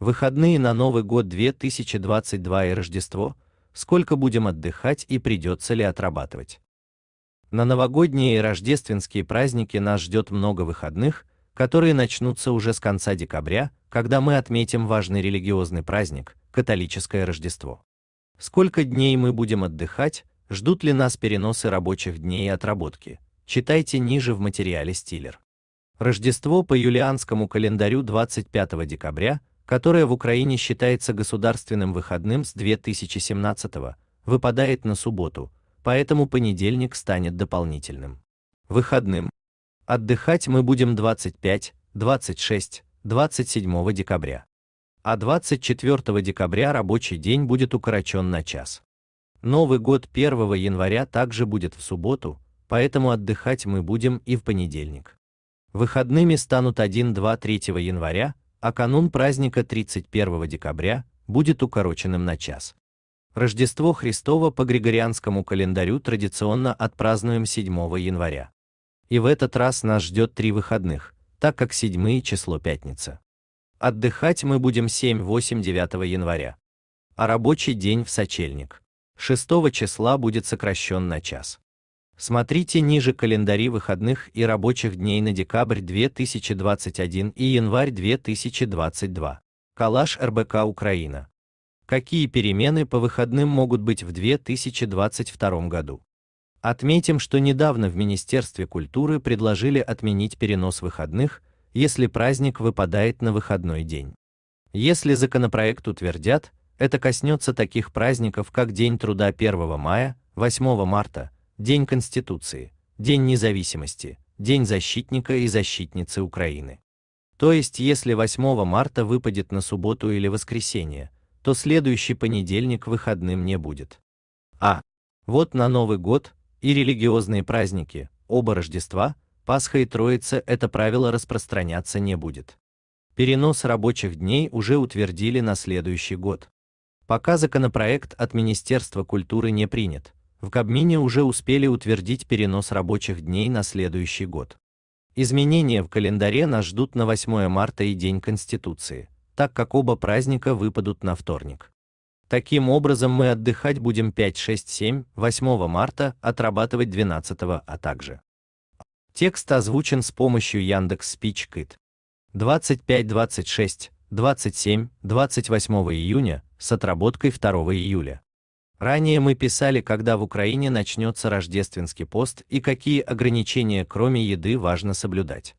Выходные на Новый год 2022 и Рождество. Сколько будем отдыхать и придется ли отрабатывать? На новогодние и рождественские праздники нас ждет много выходных, которые начнутся уже с конца декабря, когда мы отметим важный религиозный праздник католическое Рождество. Сколько дней мы будем отдыхать, ждут ли нас переносы рабочих дней и отработки? Читайте ниже в материале Стиллер. Рождество по юлианскому календарю 25 декабря которое в Украине считается государственным выходным с 2017 года, выпадает на субботу, поэтому понедельник станет дополнительным выходным. Отдыхать мы будем 25, 26, 27 декабря. А 24 декабря рабочий день будет укорочен на час. Новый год 1 января также будет в субботу, поэтому отдыхать мы будем и в понедельник. Выходными станут 1-2-3 января, а канун праздника 31 декабря будет укороченным на час. Рождество Христово по григорианскому календарю традиционно отпразднуем 7 января. И в этот раз нас ждет три выходных, так как 7 число пятница. Отдыхать мы будем 7-8-9 января. А рабочий день в сочельник. 6 числа будет сокращен на час. Смотрите ниже календари выходных и рабочих дней на декабрь 2021 и январь 2022. Калаш РБК Украина. Какие перемены по выходным могут быть в 2022 году? Отметим, что недавно в Министерстве культуры предложили отменить перенос выходных, если праздник выпадает на выходной день. Если законопроект утвердят, это коснется таких праздников, как День труда 1 мая, 8 марта, День Конституции, День независимости, День защитника и защитницы Украины. То есть, если 8 марта выпадет на субботу или воскресенье, то следующий понедельник выходным не будет. А вот на Новый год и религиозные праздники, оба Рождества, Пасха и Троица это правило распространяться не будет. Перенос рабочих дней уже утвердили на следующий год. Пока законопроект от Министерства культуры не принят, в Кабмине уже успели утвердить перенос рабочих дней на следующий год. Изменения в календаре нас ждут на 8 марта и День Конституции, так как оба праздника выпадут на вторник. Таким образом мы отдыхать будем 5, 6, 7, 8 марта, отрабатывать 12, а также. Текст озвучен с помощью Яндекс Спич Кит. 25, 26, 27, 28 июня с отработкой 2 июля. Ранее мы писали, когда в Украине начнется рождественский пост и какие ограничения кроме еды важно соблюдать.